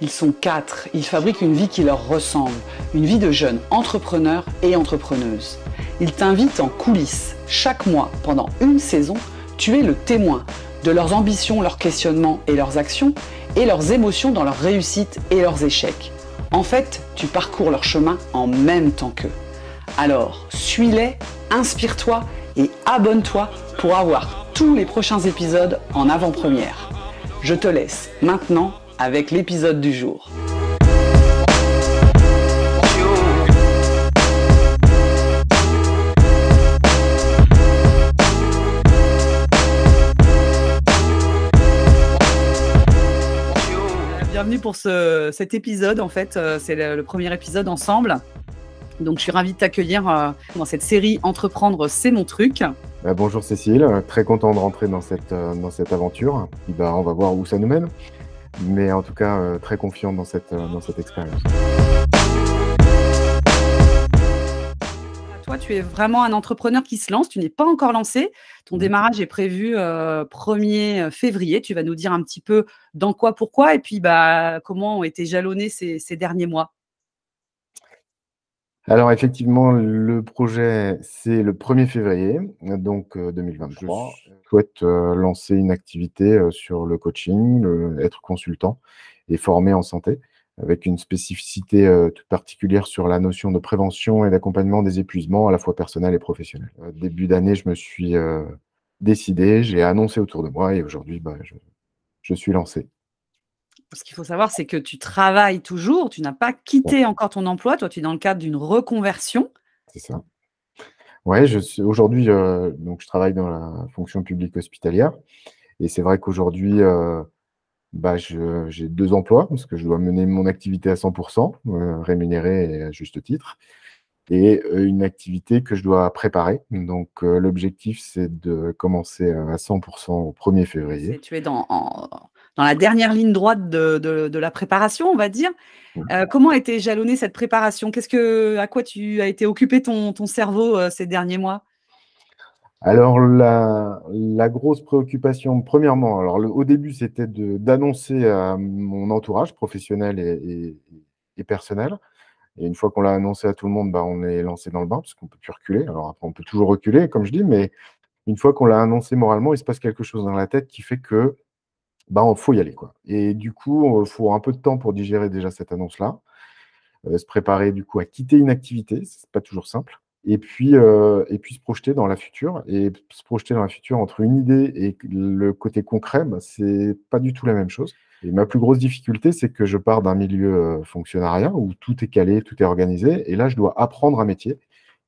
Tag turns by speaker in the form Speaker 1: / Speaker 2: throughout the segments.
Speaker 1: Ils sont quatre. Ils fabriquent une vie qui leur ressemble, une vie de jeunes entrepreneurs et entrepreneuses. Ils t'invitent en coulisses. Chaque mois, pendant une saison, tu es le témoin de leurs ambitions, leurs questionnements et leurs actions, et leurs émotions dans leurs réussites et leurs échecs. En fait, tu parcours leur chemin en même temps qu'eux. Alors, suis-les, inspire-toi et abonne-toi pour avoir tous les prochains épisodes en avant-première. Je te laisse maintenant avec l'épisode du jour. bienvenue pour cet épisode. En fait, euh, c'est le, premier épisode ensemble. Donc, je suis ravie de t'accueillir euh, dans cette série Entreprendre, c'est mon truc.
Speaker 2: Euh, bonjour Cécile, très content de rentrer dans cette, dans cette aventure. Bah, on va voir où ça nous mène mais en tout cas euh, très confiant dans cette, euh, dans cette expérience.
Speaker 1: Toi, tu es vraiment un entrepreneur qui se lance, tu n'es pas encore lancé. Ton démarrage est prévu 1er euh, février. Tu vas nous dire un petit peu dans quoi, pourquoi, et puis bah, comment ont été jalonnés ces derniers mois.
Speaker 2: Alors effectivement, le projet, c'est le 1er février, donc 2023. Euh, je souhaite euh, lancer une activité euh, sur le coaching, être consultant et formé en santé, avec une spécificité toute particulière sur la notion de prévention et d'accompagnement des épuisements, à la fois personnels et professionnels. début d'année, je me suis décidé, j'ai annoncé autour de moi et aujourd'hui, bah, je suis lancé
Speaker 1: ce qu'il faut savoir, c'est que tu travailles toujours, tu n'as pas quitté encore ton emploi, toi tu es dans le cadre d'une reconversion.
Speaker 2: C'est ça. Oui, aujourd'hui, euh, je travaille dans la fonction publique hospitalière. Et c'est vrai qu'aujourd'hui, euh, bah, j'ai deux emplois, parce que je dois mener mon activité à 100%, euh, rémunérée et à juste titre, et une activité que je dois préparer. Donc l'objectif, c'est de commencer à 100% au 1er février.
Speaker 1: tu es dans, dans la dernière ligne droite de, la préparation, on va dire. Euh, comment a été jalonnée cette préparation Qu'est-ce que, à quoi tu as été occupé ton, cerveau euh, ces derniers mois
Speaker 2: Alors la, grosse préoccupation, premièrement, alors au début, c'était d'annoncer à mon entourage professionnel et, personnel. Et une fois qu'on l'a annoncé à tout le monde, bah, on est lancé dans le bain parce qu'on peut plus reculer. Alors après, on peut toujours reculer, comme je dis, mais une fois qu'on l'a annoncé moralement, il se passe quelque chose dans la tête qui fait que il bah, faut y aller. Quoi. Et du coup, il faut un peu de temps pour digérer déjà cette annonce-là, se préparer du coup à quitter une activité, c'est pas toujours simple, et puis, euh, et puis se projeter dans la future. Et se projeter dans la future entre une idée et le côté concret, ce bah, c'est pas du tout la même chose. Et ma plus grosse difficulté, c'est que je pars d'un milieu euh, fonctionnariat où tout est calé, tout est organisé, et là, je dois apprendre un métier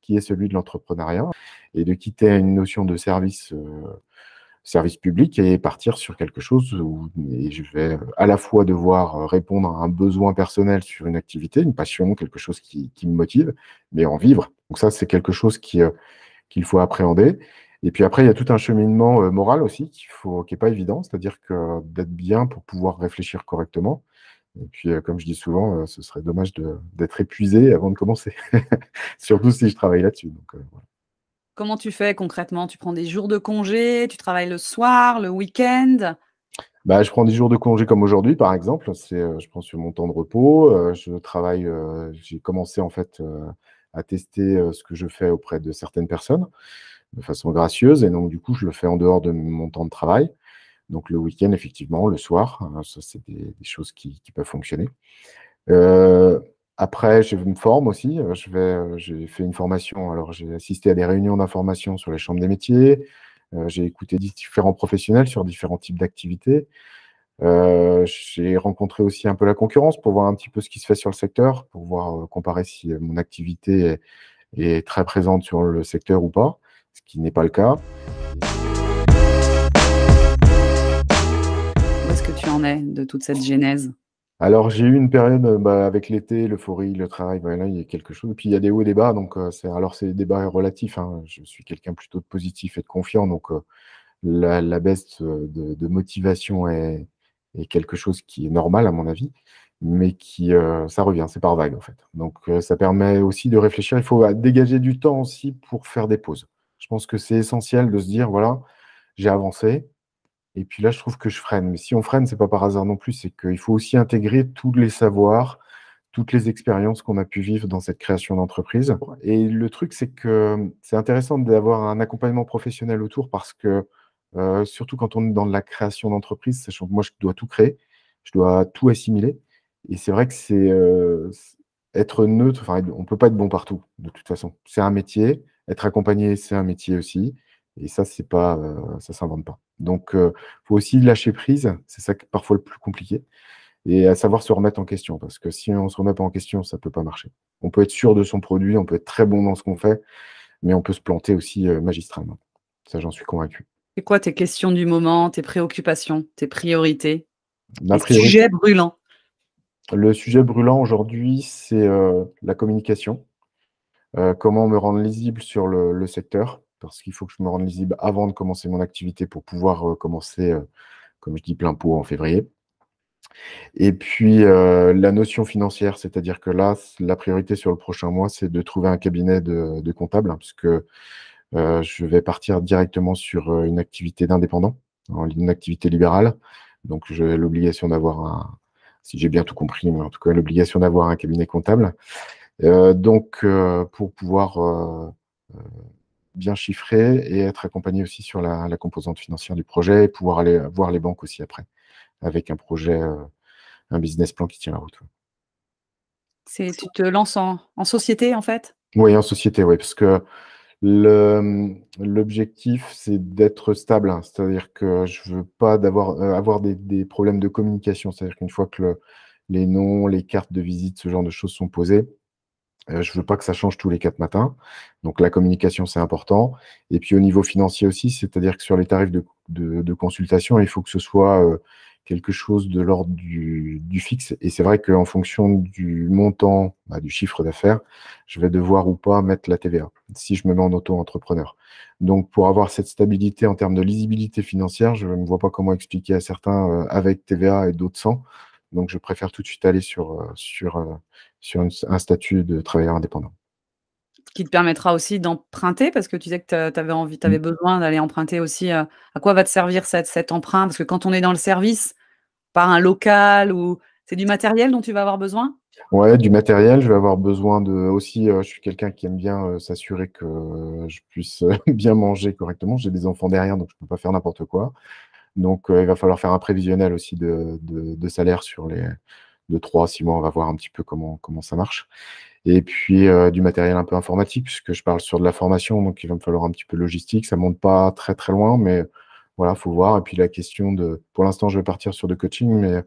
Speaker 2: qui est celui de l'entrepreneuriat, et de quitter une notion de service. Euh, service public et partir sur quelque chose où je vais à la fois devoir euh, répondre à un besoin personnel sur une activité, une passion, quelque chose qui, me motive, mais en vivre. Donc ça, c'est quelque chose qui euh, qu'il faut appréhender. Et puis après, il y a tout un cheminement euh, moral aussi qu'il faut, qui n'est pas évident, c'est-à-dire que d'être bien pour pouvoir réfléchir correctement. Et puis, comme je dis souvent, ce serait dommage d'être épuisé avant de commencer, surtout si je travaille là-dessus. Donc, voilà.
Speaker 1: Comment tu fais concrètement Tu prends des jours de congé, tu travailles le soir, le week-end
Speaker 2: bah, je prends des jours de congé comme aujourd'hui, par exemple. C'est, euh, je prends sur mon temps de repos. Euh, je travaille. Euh, j'ai commencé en fait à tester ce que je fais auprès de certaines personnes de façon gracieuse, et donc du coup, je le fais en dehors de mon temps de travail. Donc le week-end, effectivement, le soir, hein, ça c'est des, choses qui, peuvent fonctionner. Après, je me forme aussi. Euh, je vais, euh, j'ai fait une formation. Alors, j'ai assisté à des réunions d'information sur les chambres des métiers. Euh, j'ai écouté différents professionnels sur différents types d'activités. j'ai rencontré aussi un peu la concurrence pour voir un petit peu ce qui se fait sur le secteur, pour voir comparer si mon activité est, est, très présente sur le secteur ou pas, ce qui n'est pas le cas. Où
Speaker 1: est-ce que tu en es de toute cette genèse
Speaker 2: alors, j'ai eu une période euh, bah, avec l'été, l'euphorie, le travail, Là, il y a quelque chose. Puis il y a des hauts et des bas, donc euh, c'est alors c'est des bas relatifs. Hein. Je suis quelqu'un plutôt de positif et de confiant, donc euh, la, baisse de, motivation est, quelque chose qui est normal à mon avis, mais qui ça revient, c'est par vague en fait. Donc ça permet aussi de réfléchir. Il faut bah, dégager du temps aussi pour faire des pauses. Je pense que c'est essentiel de se dire voilà, j'ai avancé, et puis là, je trouve que je freine. Mais si on freine, n'est pas par hasard non plus, c'est qu'il faut aussi intégrer tous les savoirs, toutes les expériences qu'on a pu vivre dans cette création d'entreprise. Et le truc, c'est que hum, c'est intéressant d'avoir un accompagnement professionnel autour parce que, euh, surtout quand on est dans la création d'entreprise, sachant que moi, je dois tout créer, je dois tout assimiler. Et c'est vrai que c'est euh, être neutre, enfin, on ne peut pas être bon partout, de toute façon. C'est un métier, être accompagné, c'est un métier aussi. Et ça, c'est pas, euh, ça s'invente pas. Donc, il euh, faut aussi lâcher prise. C'est ça qui est parfois le plus compliqué. Et à savoir se remettre en question, parce que si on se remet pas en question, ça peut pas marcher. On peut être sûr de son produit, on peut être très bon dans ce qu'on fait, mais on peut se planter aussi euh, magistralement. Ça, j'en suis convaincu.
Speaker 1: C'est quoi tes questions du moment, tes préoccupations, tes priorités Les sujet sujets
Speaker 2: Le sujet brûlant aujourd'hui, c'est la communication. comment me rendre lisible sur le secteur parce qu'il faut que je me rende lisible avant de commencer mon activité pour pouvoir euh, commencer, euh, comme je dis, plein pot en février. Et puis, euh, la notion financière, c'est-à-dire que là, la priorité sur le prochain mois, c'est de trouver un cabinet de, comptable, hein, puisque je vais partir directement sur une activité d'indépendant, une activité libérale. Donc, j'ai l'obligation d'avoir un, si j'ai bien tout compris, mais en tout cas, l'obligation d'avoir un cabinet comptable. donc, pour pouvoir bien chiffré et être accompagné aussi sur la, composante financière du projet et pouvoir aller voir les banques aussi après avec un projet, euh, un business plan qui tient la route.
Speaker 1: C'est, tu te lances en, société en fait
Speaker 2: Oui, en société, oui, parce que le, l'objectif, c'est d'être stable, hein. c'est-à-dire que je ne veux pas d'avoir, euh, avoir des, problèmes de communication, c'est-à-dire qu'une fois que les noms, les cartes de visite, ce genre de choses sont posées, euh, je ne veux pas que ça change tous les quatre matins. Donc la communication, c'est important. Et puis au niveau financier aussi, c'est-à-dire que sur les tarifs de, consultation, il faut que ce soit euh, quelque chose de l'ordre du, fixe. Et c'est vrai qu'en fonction du montant, bah, du chiffre d'affaires, je vais devoir ou pas mettre la TVA si je me mets en auto-entrepreneur. Donc pour avoir cette stabilité en termes de lisibilité financière, je ne vois pas comment expliquer à certains euh, avec TVA et d'autres sans. Donc je préfère tout de suite aller sur, sur sur un statut de travailleur indépendant.
Speaker 1: Qui te permettra aussi d'emprunter, parce que tu disais que tu avais envie, mmh. tu avais besoin d'aller emprunter aussi. Euh, à quoi va te servir cette, cet emprunt Parce que quand on est dans le service, par un local ou c'est du matériel dont tu vas avoir besoin
Speaker 2: Ouais, du matériel. Je vais avoir besoin de aussi. Euh, je suis quelqu'un qui aime bien euh, s'assurer que je puisse bien manger correctement. J'ai des enfants derrière, donc je ne peux pas faire n'importe quoi. Donc, il va falloir faire un prévisionnel aussi de salaire sur les, de 3 six mois, on va voir un petit peu comment, comment ça marche. Et puis euh, du matériel un peu informatique, puisque je parle sur de la formation, donc il va me falloir un petit peu logistique. Ça ne monte pas très très loin, mais voilà, faut voir. Et puis la question de, pour l'instant, je vais partir sur le coaching, mais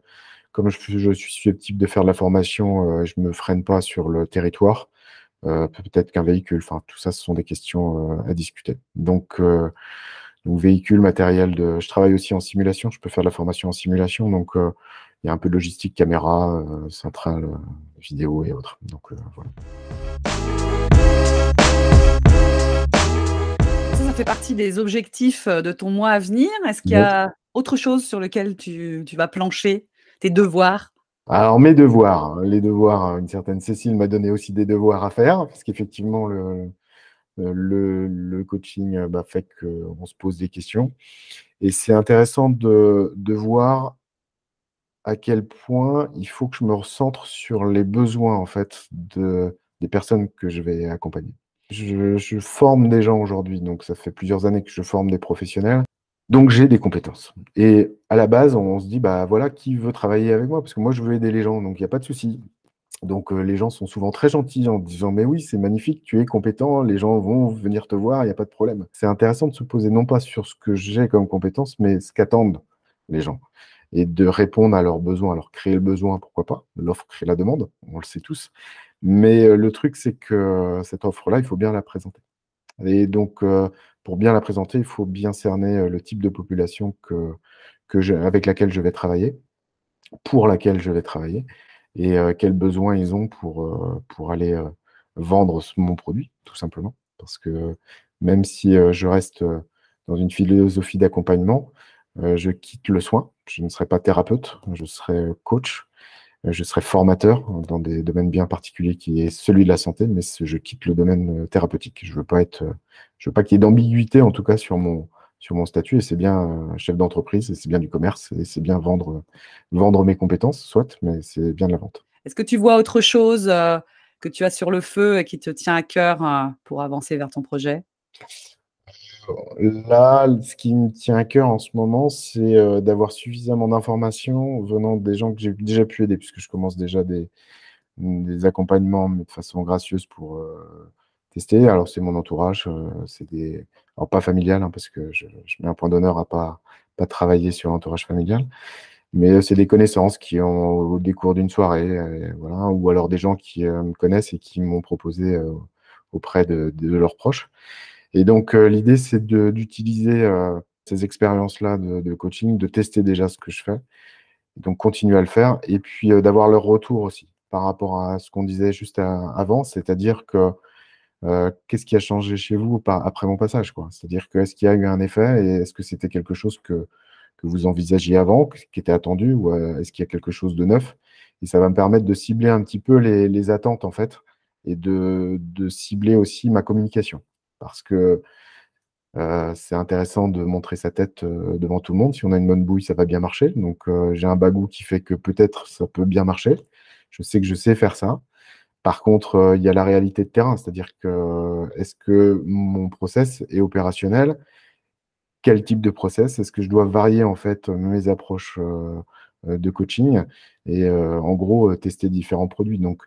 Speaker 2: comme je, suis susceptible de faire de la formation, euh, je ne me freine pas sur le territoire. Euh, peut-être qu'un véhicule, enfin tout ça, ce sont des questions à discuter. Donc véhicule, matériel de. Je travaille aussi en simulation, je peux faire de la formation en simulation. Donc il y a un peu de logistique caméra, euh, centrale, euh, vidéo et autres. Donc euh, voilà.
Speaker 1: Ça, fait partie des objectifs de ton mois à venir. Est-ce qu'il y a autre chose sur lequel tu, vas plancher tes devoirs
Speaker 2: alors mes devoirs, hein. les devoirs, une certaine Cécile m'a donné aussi des devoirs à faire, parce qu'effectivement le, le, coaching bah, fait qu'on se pose des questions. Et c'est intéressant de, de voir à quel point il faut que je me recentre sur les besoins en fait de, des personnes que je vais accompagner. Je, forme des gens aujourd'hui, donc ça fait plusieurs années que je forme des professionnels. Donc j'ai des compétences. Et à la base, on se dit, bah voilà, qui veut travailler avec moi Parce que moi, je veux aider les gens, donc il n'y a pas de souci. Donc euh, les gens sont souvent très gentils en disant, mais oui, c'est magnifique, tu es compétent, les gens vont venir te voir, il n'y a pas de problème. C'est intéressant de se poser non pas sur ce que j'ai comme compétence, mais ce qu'attendent les gens et de répondre à leurs besoins. Alors créer le besoin, pourquoi pas L'offre crée la demande, on le sait tous. Mais euh, le truc, c'est que euh, cette offre-là, il faut bien la présenter. Et donc, euh, pour bien la présenter, il faut bien cerner le type de population que, que avec laquelle je vais travailler, pour laquelle je vais travailler, et quels besoins ils ont pour, pour aller vendre mon produit, tout simplement. Parce que même si je reste dans une philosophie d'accompagnement, euh, je quitte le soin. Je ne serai pas thérapeute, je serai coach, euh, je serai formateur dans des domaines bien particuliers qui est celui de la santé, mais je quitte le domaine euh, thérapeutique. Je veux pas être, je veux pas qu'il y ait d'ambiguïté en tout cas sur mon sur mon statut. Et c'est bien chef d'entreprise, et c'est bien du commerce, et c'est bien vendre vendre mes compétences, soit, mais c'est bien de la
Speaker 1: vente. Est-ce que tu vois autre chose que tu as sur le feu et qui te tient à cœur pour avancer vers ton projet
Speaker 2: là, ce qui me tient à cœur en ce moment, c'est euh, d'avoir suffisamment d'informations venant des gens que j'ai déjà pu aider, puisque je commence déjà des, accompagnements, mais de façon gracieuse pour euh, tester. Alors, c'est mon entourage, euh, c'est des. Alors, pas familial, hein, parce que je, mets un point d'honneur à pas, pas travailler sur l'entourage familial mais c'est des connaissances qui ont des cours d'une soirée, voilà, ou alors des gens qui me connaissent et qui m'ont proposé auprès de, leurs proches. Et donc, euh, l'idée, c'est d'utiliser euh, ces expériences-là de, coaching, de tester déjà ce que je fais, donc continuer à le faire, et puis euh, d'avoir leur retour aussi par rapport à ce qu'on disait juste avant, c'est-à-dire que qu'est-ce qui a changé chez vous après mon passage quoi, C'est-à-dire que est-ce qu'il y a eu un effet et est-ce que c'était quelque chose que, que, vous envisagiez avant, qui était attendu, ou est-ce qu'il y a quelque chose de neuf Et ça va me permettre de cibler un petit peu les, attentes en fait, et de cibler aussi ma communication parce que euh, c'est intéressant de montrer sa tête euh, devant tout le monde. Si on a une bonne bouille, ça va bien marcher. Donc, euh, j'ai un bagou qui fait que peut-être ça peut bien marcher. Je sais que je sais faire ça. Par contre, il y a la réalité de terrain, c'est-à-dire que est-ce que mon process est opérationnel Quel type de process Est-ce que je dois varier en fait mes approches de coaching et en gros tester différents produits Donc,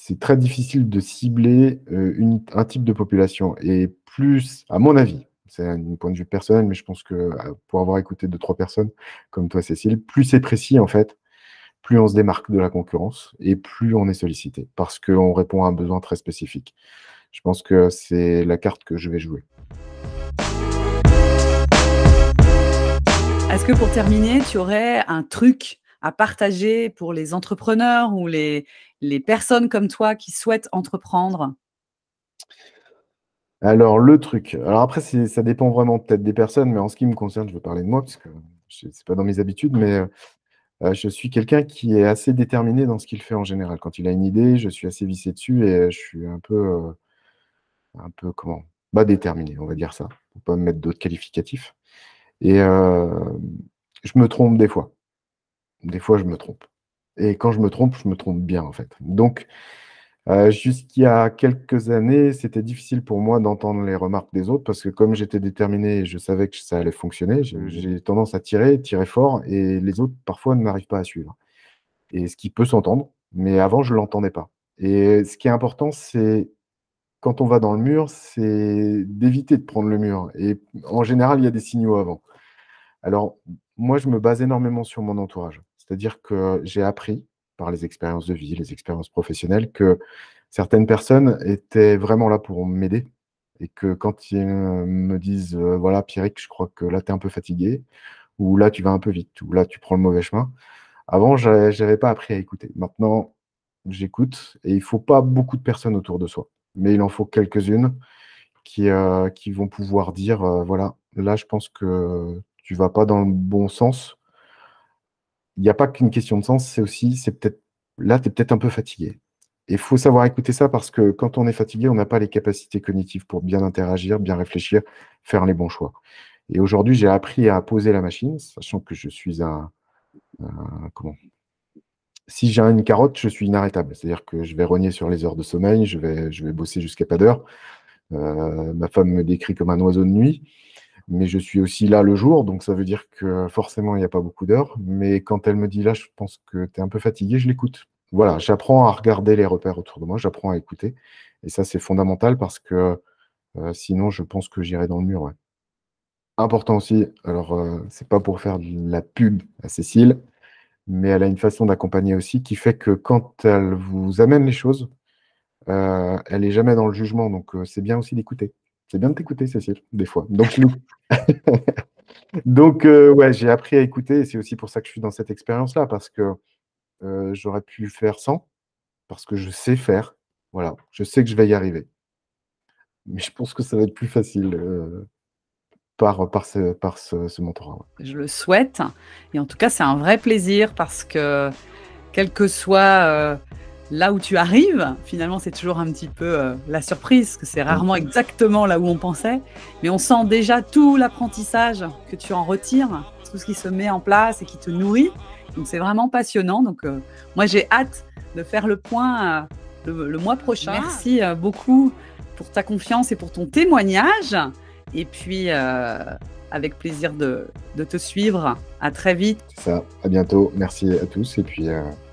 Speaker 2: c'est très difficile de cibler euh, un type de population. Et plus, à mon avis, c'est un point de vue personnel, mais je pense que euh, pour avoir écouté deux, trois personnes comme toi, Cécile, plus c'est précis, en fait, plus on se démarque de la concurrence et plus on est sollicité parce qu'on répond à un besoin très spécifique. Je pense que c'est la carte que je vais jouer.
Speaker 1: Est-ce que pour terminer, tu aurais un truc à partager pour les entrepreneurs ou les, les personnes comme toi qui souhaitent entreprendre
Speaker 2: alors, le truc. Alors, après, ça dépend vraiment peut-être des personnes, mais en ce qui me concerne, je veux parler de moi, parce que ce n'est pas dans mes habitudes, mais euh, euh, je suis quelqu'un qui est assez déterminé dans ce qu'il fait en général. Quand il a une idée, je suis assez vissé dessus et je suis un peu, euh, un peu comment bah, déterminé, on va dire ça, pour ne pas me mettre d'autres qualificatifs. Et je me trompe des fois. Des fois, je me trompe. Et quand je me trompe, je me trompe bien, en fait. Donc, euh, jusqu'à jusqu'il y quelques années, c'était difficile pour moi d'entendre les remarques des autres parce que comme j'étais déterminé et je savais que ça allait fonctionner, mmh j'ai tendance à tirer, tirer fort et les autres parfois ne m'arrivent pas à suivre. Et ce qui peut s'entendre, mais avant je ne l'entendais pas. Et ce qui est important, c'est quand on va dans le mur, c'est d'éviter de prendre le mur. Et en général, il y a des signaux avant. Alors, moi, je me base énormément sur mon entourage. C'est-à-dire que j'ai appris par les expériences de vie, les expériences professionnelles, que certaines personnes étaient vraiment là pour m'aider. Et que quand ils me disent, euh, voilà, Pierrick, je crois que là, tu es un peu fatigué, ou là, tu vas un peu vite, ou là, tu prends le mauvais chemin. Avant, je n'avais pas appris à écouter. Maintenant, j'écoute et il ne faut pas beaucoup de personnes autour de soi, mais il en faut quelques-unes qui, euh, qui vont pouvoir dire, euh, voilà, là, je pense que tu vas pas dans le bon sens il n'y a pas qu'une question de sens, c'est aussi, c'est peut-être, là, tu es peut-être un peu fatigué. Et il faut savoir écouter ça parce que quand on est fatigué, on n'a pas les capacités cognitives pour bien interagir, bien réfléchir, faire les bons choix. Et aujourd'hui, j'ai appris à poser la machine, sachant que je suis un, comment Si j'ai une carotte, je suis inarrêtable. C'est-à-dire que je vais rogner sur les heures de sommeil, je vais, je vais bosser jusqu'à pas d'heure. Euh, ma femme me décrit comme un oiseau de nuit mais je suis aussi là le jour, donc ça veut dire que forcément il n'y a pas beaucoup d'heures. Mais quand elle me dit là, je pense que tu es un peu fatigué, je l'écoute. Voilà, j'apprends à regarder les repères autour de moi, j'apprends à écouter. Et ça, c'est fondamental parce que euh, sinon, je pense que j'irai dans le mur. Important aussi, alors ce euh, c'est pas pour faire la pub à Cécile, mais elle a une façon d'accompagner aussi qui fait que quand elle vous amène les choses, euh, elle n'est jamais dans le jugement, donc c'est bien aussi d'écouter. C'est bien de t'écouter, Cécile, des fois. Donc, Donc euh, ouais, j'ai appris à écouter c'est aussi pour ça que je suis dans cette expérience-là, parce que euh, j'aurais pu faire sans, parce que je sais faire. Voilà, je sais que je vais y arriver. Mais je pense que ça va être plus facile euh, par, par ce, par ce, mentorat.
Speaker 1: Je le souhaite. Et en tout cas, c'est un vrai plaisir parce que, quel que soit là où tu arrives, finalement, c'est toujours un petit peu euh, la surprise, que c'est rarement mm. exactement là où on pensait, mais on sent déjà tout l'apprentissage que tu en retires, tout ce qui se met en place et qui te nourrit. Donc, c'est vraiment passionnant. Donc, euh, moi, j'ai hâte de faire le point euh, le, mois prochain. Merci beaucoup pour ta confiance et pour ton témoignage. Et puis, avec plaisir de, te suivre. À très vite.
Speaker 2: Ça, à bientôt. Merci à tous. Et puis,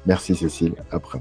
Speaker 2: merci Cécile. Après.